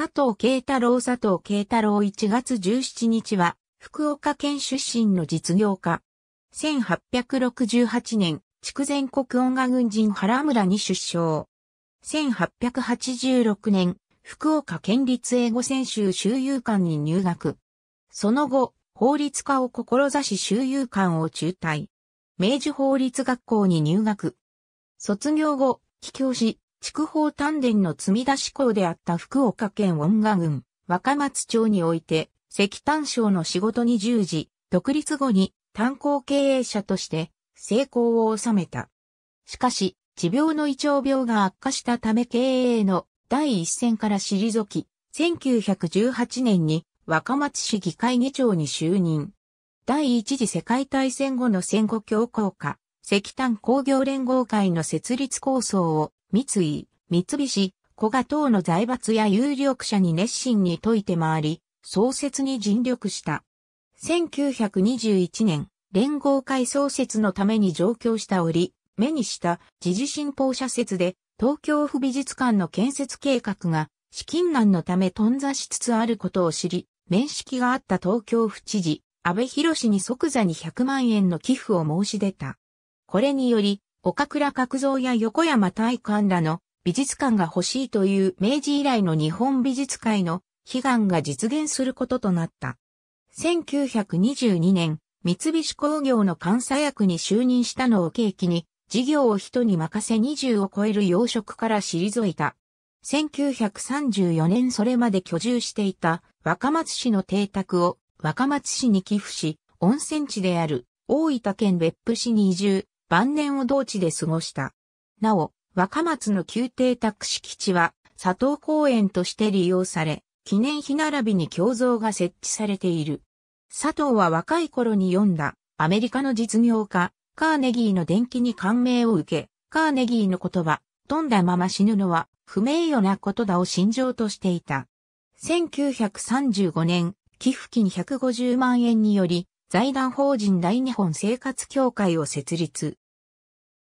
佐藤慶太郎佐藤慶太郎1月17日は、福岡県出身の実業家。1868年、筑前国音楽軍人原村に出生。1886年、福岡県立英語専修修遊館に入学。その後、法律家を志し修遊館を中退。明治法律学校に入学。卒業後、帰郷し、筑豊丹田の積み出し港であった福岡県恩賀郡若松町において石炭省の仕事に従事、独立後に炭鉱経営者として成功を収めた。しかし、持病の胃腸病が悪化したため経営の第一線から退き、1918年に若松市議会議長に就任。第一次世界大戦後の戦後強硬化、石炭工業連合会の設立構想を三井、三菱、小賀等の財閥や有力者に熱心に解いて回り、創設に尽力した。1921年、連合会創設のために上京した折、目にした時事新報社説で、東京府美術館の建設計画が資金難のため頓挫しつつあることを知り、面識があった東京府知事、安倍博士に即座に100万円の寄付を申し出た。これにより、岡倉角蔵や横山大観らの美術館が欲しいという明治以来の日本美術界の悲願が実現することとなった。1922年、三菱工業の監査役に就任したのを契機に、事業を人に任せ20を超える養殖から退いた。1934年それまで居住していた若松市の邸宅を若松市に寄付し、温泉地である大分県別府市に移住、晩年を同地で過ごした。なお、若松の宮廷宅敷地は佐藤公園として利用され、記念碑並びに胸像が設置されている。佐藤は若い頃に読んだアメリカの実業家、カーネギーの伝記に感銘を受け、カーネギーの言葉、飛んだまま死ぬのは不名誉なことだを信条としていた。1935年、寄付金150万円により、財団法人大日本生活協会を設立。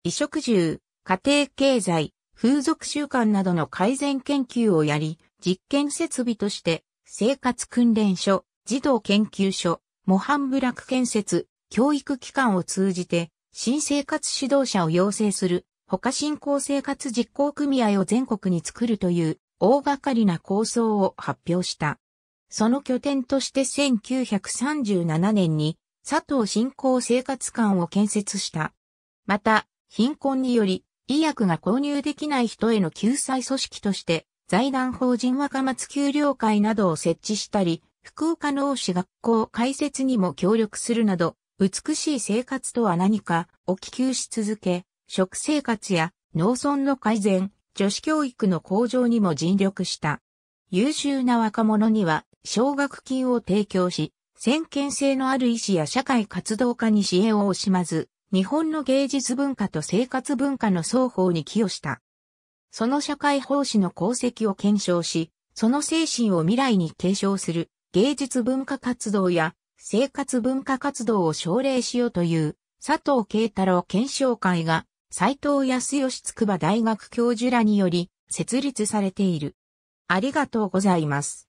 衣食住、家庭経済、風俗習慣などの改善研究をやり、実験設備として、生活訓練所、児童研究所、模範部落建設、教育機関を通じて、新生活指導者を養成する、他振興生活実行組合を全国に作るという、大掛かりな構想を発表した。その拠点として1937年に佐藤振興生活館を建設した。また、貧困により、医薬が購入できない人への救済組織として、財団法人若松給料会などを設置したり、福岡農士学校開設にも協力するなど、美しい生活とは何かを希求し続け、食生活や農村の改善、女子教育の向上にも尽力した。優秀な若者には奨学金を提供し、先見性のある医師や社会活動家に支援を惜しまず、日本の芸術文化と生活文化の双方に寄与した。その社会奉仕の功績を検証し、その精神を未来に継承する芸術文化活動や生活文化活動を奨励しようという佐藤慶太郎検証会が斎藤康義筑波大学教授らにより設立されている。ありがとうございます。